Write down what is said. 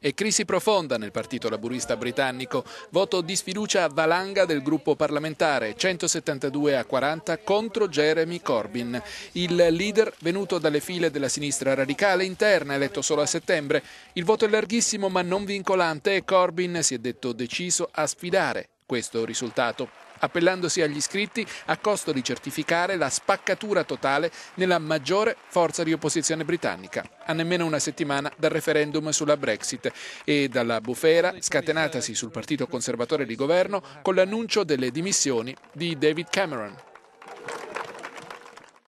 e crisi profonda nel partito laburista britannico. Voto di sfiducia a valanga del gruppo parlamentare, 172 a 40 contro Jeremy Corbyn. Il leader venuto dalle file della sinistra radicale interna, eletto solo a settembre. Il voto è larghissimo ma non vincolante e Corbyn si è detto deciso a sfidare questo risultato appellandosi agli iscritti a costo di certificare la spaccatura totale nella maggiore forza di opposizione britannica, a nemmeno una settimana dal referendum sulla Brexit e dalla bufera scatenatasi sul partito conservatore di governo con l'annuncio delle dimissioni di David Cameron.